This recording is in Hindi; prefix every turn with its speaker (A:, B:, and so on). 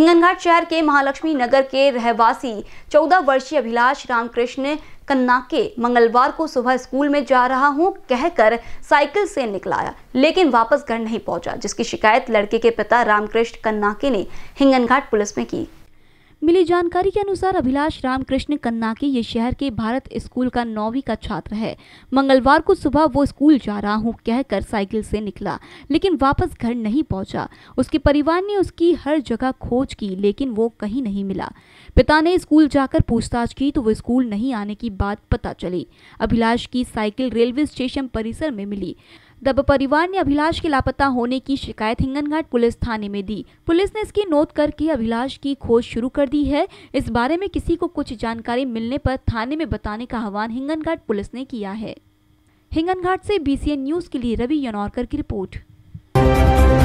A: हिंगनघाट शहर के महालक्ष्मी नगर के रहवासी 14 वर्षीय अभिलाष रामकृष्ण कन्नाके मंगलवार को सुबह स्कूल में जा रहा हूं कहकर साइकिल से निकलाया लेकिन वापस घर नहीं पहुंचा जिसकी शिकायत लड़के के पिता रामकृष्ण कन्नाके ने हिंगनघाट पुलिस में की मिली जानकारी के अनुसार अभिलाष रामकृष्ण के ये शहर के भारत स्कूल का नौवीं का छात्र है मंगलवार को सुबह वो स्कूल जा रहा हूँ कहकर साइकिल से निकला लेकिन वापस घर नहीं पहुंचा उसके परिवार ने उसकी हर जगह खोज की लेकिन वो कहीं नहीं मिला पिता ने स्कूल जाकर पूछताछ की तो वो स्कूल नहीं आने की बात पता चली अभिलाष की साइकिल रेलवे स्टेशन परिसर में मिली दब परिवार ने अभिलाष के लापता होने की शिकायत हिंगनघाट पुलिस थाने में दी पुलिस ने इसकी नोट करके अभिलाष की खोज शुरू कर दी है इस बारे में किसी को कुछ जानकारी मिलने पर थाने में बताने का आह्वान हिंगनघाट पुलिस ने किया है हिंगनघाट से बीसीएन न्यूज के लिए रवि यनौरकर की रिपोर्ट